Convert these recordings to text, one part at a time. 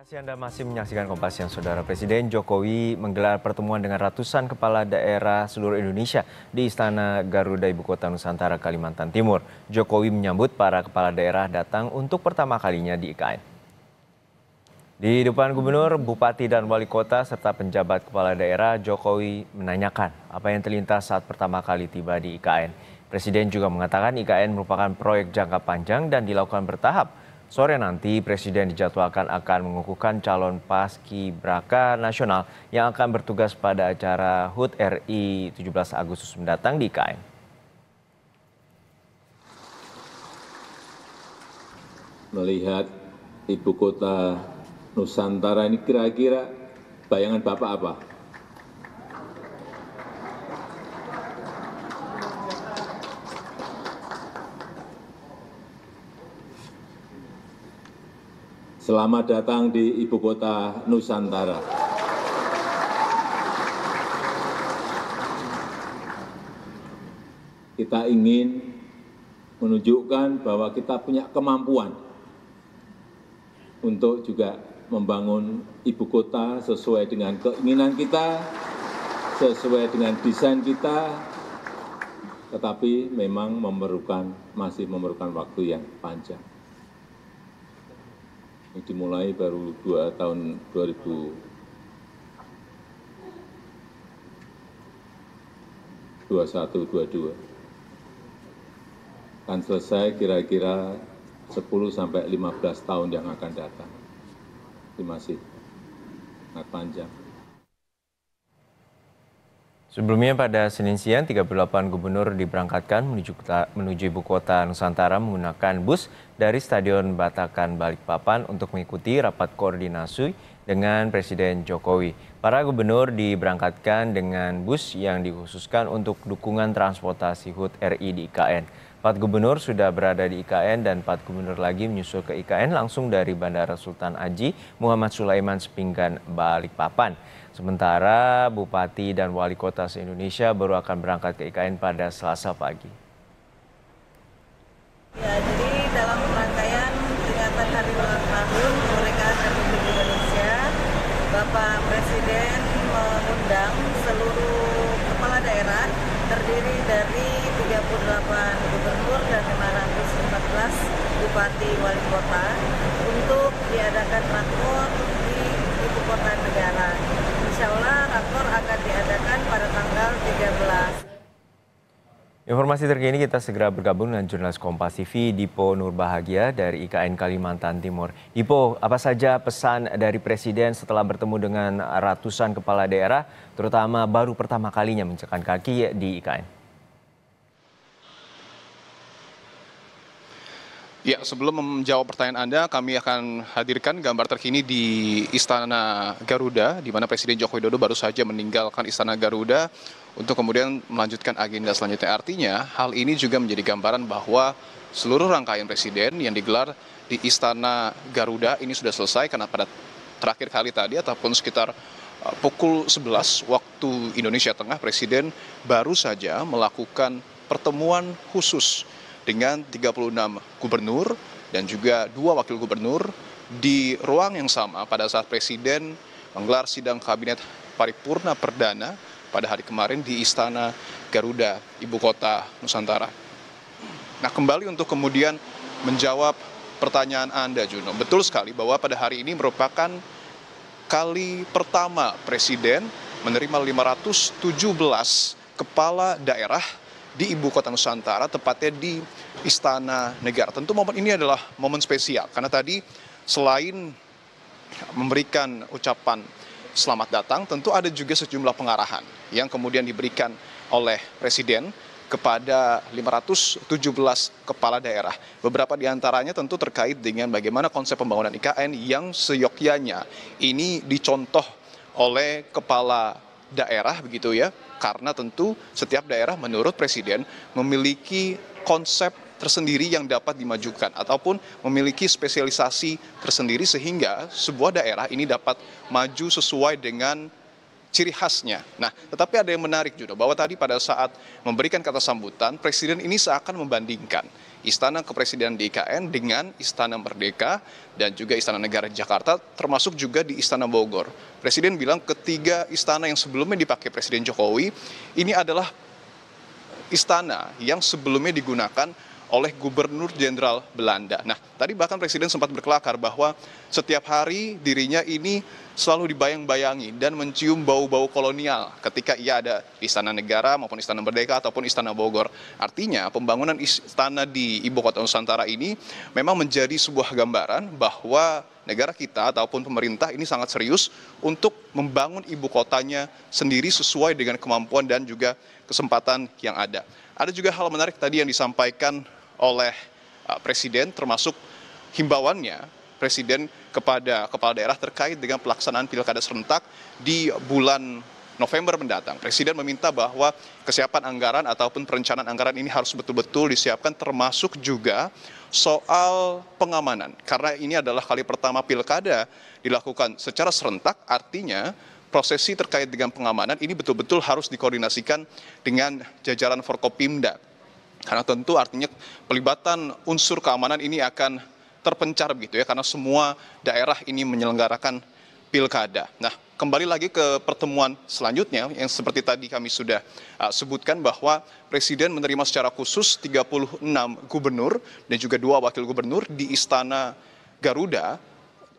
kasih Anda masih menyaksikan Kompas yang Saudara Presiden Jokowi menggelar pertemuan dengan ratusan kepala daerah seluruh Indonesia di Istana Garuda Ibu Kota Nusantara Kalimantan Timur. Jokowi menyambut para kepala daerah datang untuk pertama kalinya di IKN. Di depan gubernur, bupati dan wali kota serta penjabat kepala daerah, Jokowi menanyakan apa yang terlintas saat pertama kali tiba di IKN. Presiden juga mengatakan IKN merupakan proyek jangka panjang dan dilakukan bertahap Sore nanti Presiden dijadwalkan akan mengukuhkan calon paski braka nasional yang akan bertugas pada acara HUT RI 17 Agustus mendatang di KM. Melihat ibu kota Nusantara ini kira-kira bayangan Bapak apa? selamat datang di ibu kota nusantara kita ingin menunjukkan bahwa kita punya kemampuan untuk juga membangun ibu kota sesuai dengan keinginan kita, sesuai dengan desain kita, tetapi memang memerlukan masih memerlukan waktu yang panjang ini dimulai baru dua tahun 2021-22 akan selesai kira-kira 10 sampai 15 tahun yang akan datang. Ini masih sangat panjang. Sebelumnya pada Senin siang, 38 gubernur diberangkatkan menuju, menuju ibu kota Nusantara menggunakan bus dari Stadion Batakan Balikpapan untuk mengikuti rapat koordinasi dengan Presiden Jokowi. Para gubernur diberangkatkan dengan bus yang dikhususkan untuk dukungan transportasi HUT RI di IKN. Empat gubernur sudah berada di IKN dan empat gubernur lagi menyusul ke IKN langsung dari Bandara Sultan Haji Muhammad Sulaiman Sepinggan Balikpapan. Sementara Bupati dan Wali Kota se-Indonesia baru akan berangkat ke IKN pada Selasa pagi. Ya, jadi dalam rangkaian peringatan Hari Ulang Tahun mereka Republik Indonesia, Bapak Presiden mengundang seluruh kepala daerah terdiri dari 38 gubernur dan 514 bupati wali kota untuk diadakan rakor di ibu kota negara insya Allah rakor akan diadakan pada tanggal 13. Informasi terkini kita segera bergabung dengan jurnalis Kompas TV Dipo Nurbahagia dari IKN Kalimantan Timur. Dipo, apa saja pesan dari Presiden setelah bertemu dengan ratusan kepala daerah, terutama baru pertama kalinya mencekan kaki di IKN? ya sebelum menjawab pertanyaan anda kami akan hadirkan gambar terkini di istana garuda di mana presiden joko widodo baru saja meninggalkan istana garuda untuk kemudian melanjutkan agenda selanjutnya artinya hal ini juga menjadi gambaran bahwa seluruh rangkaian presiden yang digelar di istana garuda ini sudah selesai karena pada terakhir kali tadi ataupun sekitar eh, pukul 11 waktu Indonesia Tengah Presiden baru saja melakukan pertemuan khusus dengan 36 gubernur dan juga dua wakil gubernur di ruang yang sama pada saat Presiden menggelar sidang kabinet paripurna perdana pada hari kemarin di Istana Garuda, Ibu Kota Nusantara. Nah kembali untuk kemudian menjawab pertanyaan Anda Juno. Betul sekali bahwa pada hari ini merupakan kali pertama Presiden menerima 517 kepala daerah di ibu kota Nusantara, tepatnya di Istana Negara. Tentu momen ini adalah momen spesial, karena tadi selain memberikan ucapan selamat datang, tentu ada juga sejumlah pengarahan yang kemudian diberikan oleh Presiden kepada 517 kepala daerah. Beberapa di antaranya tentu terkait dengan bagaimana konsep pembangunan IKN yang seyogyanya ini dicontoh oleh kepala daerah begitu ya karena tentu setiap daerah menurut presiden memiliki konsep tersendiri yang dapat dimajukan ataupun memiliki spesialisasi tersendiri sehingga sebuah daerah ini dapat maju sesuai dengan ciri khasnya. Nah, tetapi ada yang menarik juga bahwa tadi pada saat memberikan kata sambutan, presiden ini seakan membandingkan istana kepresidenan di ikn dengan istana merdeka dan juga istana negara jakarta termasuk juga di istana bogor presiden bilang ketiga istana yang sebelumnya dipakai presiden jokowi ini adalah istana yang sebelumnya digunakan oleh Gubernur Jenderal Belanda. Nah, tadi bahkan Presiden sempat berkelakar bahwa setiap hari dirinya ini selalu dibayang-bayangi dan mencium bau-bau kolonial ketika ia ada di Istana Negara maupun Istana Merdeka ataupun Istana Bogor. Artinya pembangunan istana di Ibu Kota Nusantara ini memang menjadi sebuah gambaran bahwa negara kita ataupun pemerintah ini sangat serius untuk membangun ibu kotanya sendiri sesuai dengan kemampuan dan juga kesempatan yang ada. Ada juga hal menarik tadi yang disampaikan oleh uh, Presiden termasuk himbauannya presiden kepada kepala daerah terkait dengan pelaksanaan pilkada serentak di bulan November mendatang. Presiden meminta bahwa kesiapan anggaran ataupun perencanaan anggaran ini harus betul-betul disiapkan termasuk juga soal pengamanan. Karena ini adalah kali pertama pilkada dilakukan secara serentak artinya prosesi terkait dengan pengamanan ini betul-betul harus dikoordinasikan dengan jajaran Forkopimda. Karena tentu artinya pelibatan unsur keamanan ini akan terpencar begitu ya karena semua daerah ini menyelenggarakan pilkada. Nah, kembali lagi ke pertemuan selanjutnya yang seperti tadi kami sudah uh, sebutkan bahwa presiden menerima secara khusus 36 gubernur dan juga dua wakil gubernur di istana Garuda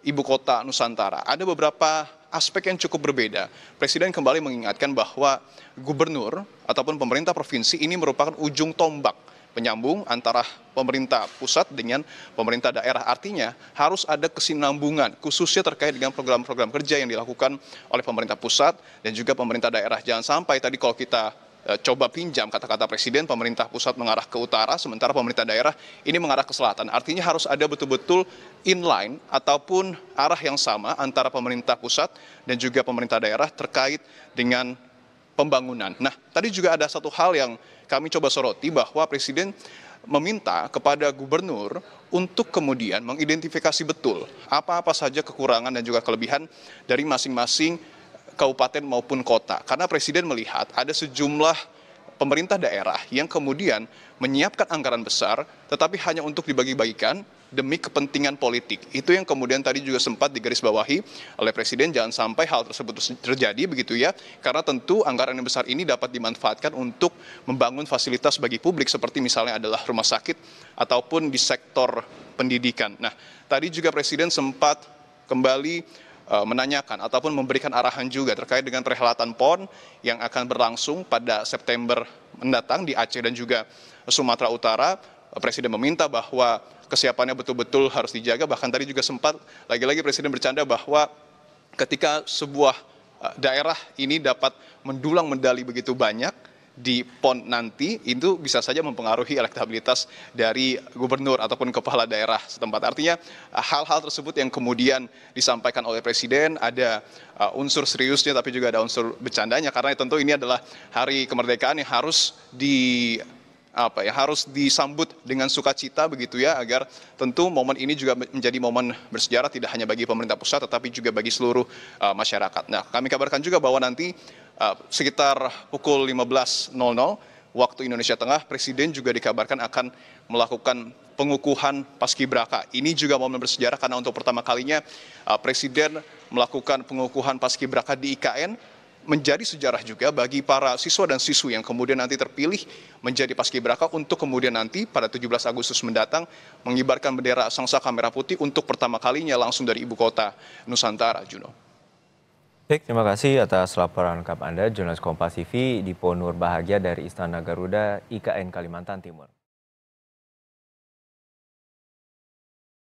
ibu kota Nusantara. Ada beberapa aspek yang cukup berbeda. Presiden kembali mengingatkan bahwa gubernur ataupun pemerintah provinsi ini merupakan ujung tombak penyambung antara pemerintah pusat dengan pemerintah daerah. Artinya harus ada kesinambungan khususnya terkait dengan program-program kerja yang dilakukan oleh pemerintah pusat dan juga pemerintah daerah. Jangan sampai tadi kalau kita eh, coba pinjam kata-kata presiden pemerintah pusat mengarah ke utara sementara pemerintah daerah ini mengarah ke selatan artinya harus ada betul-betul inline ataupun arah yang sama antara pemerintah pusat dan juga pemerintah daerah terkait dengan pembangunan. Nah, tadi juga ada satu hal yang kami coba soroti bahwa Presiden meminta kepada gubernur untuk kemudian mengidentifikasi betul apa-apa saja kekurangan dan juga kelebihan dari masing-masing kabupaten maupun kota. Karena Presiden melihat ada sejumlah pemerintah daerah yang kemudian menyiapkan anggaran besar tetapi hanya untuk dibagi bagikan demi kepentingan politik. Itu yang kemudian tadi juga sempat digarisbawahi oleh Presiden, jangan sampai hal tersebut terjadi begitu ya, karena tentu anggaran yang besar ini dapat dimanfaatkan untuk membangun fasilitas bagi publik seperti misalnya adalah rumah sakit ataupun di sektor pendidikan. Nah, tadi juga Presiden sempat kembali Eh, menanyakan ataupun memberikan arahan juga terkait dengan perhelatan PON yang akan berlangsung pada September mendatang di Aceh dan juga Sumatera Utara. Presiden meminta bahwa kesiapannya betul-betul harus dijaga. Bahkan tadi juga sempat lagi-lagi Presiden bercanda bahwa ketika sebuah eh, daerah ini dapat mendulang medali begitu banyak, di pon nanti itu bisa saja mempengaruhi elektabilitas dari gubernur ataupun kepala daerah setempat. Artinya eh, hal-hal tersebut yang kemudian disampaikan oleh presiden ada eh, unsur seriusnya tapi juga ada unsur bercandanya karena tentu ini adalah hari kemerdekaan yang harus di apa ya harus disambut dengan sukacita begitu ya agar tentu momen ini juga menjadi momen bersejarah tidak hanya bagi pemerintah pusat tetapi juga bagi seluruh eh, masyarakat. Nah, kami kabarkan juga bahwa nanti Eh, sekitar pukul 15.00 waktu Indonesia Tengah, Presiden juga dikabarkan akan melakukan pengukuhan Paskibraka Ini juga momen bersejarah karena untuk pertama kalinya eh, Presiden melakukan pengukuhan Paskibraka di IKN menjadi sejarah juga bagi para siswa dan siswi yang kemudian nanti terpilih menjadi paskibraka untuk kemudian nanti pada 17 Agustus mendatang mengibarkan bendera Sangsaka Merah Putih untuk pertama kalinya langsung dari ibu kota Nusantara Juno. Baik, terima kasih atas laporan lengkap Anda, jurnalis Kompas TV, Dipo Nur Bahagia dari Istana Garuda, IKN Kalimantan Timur.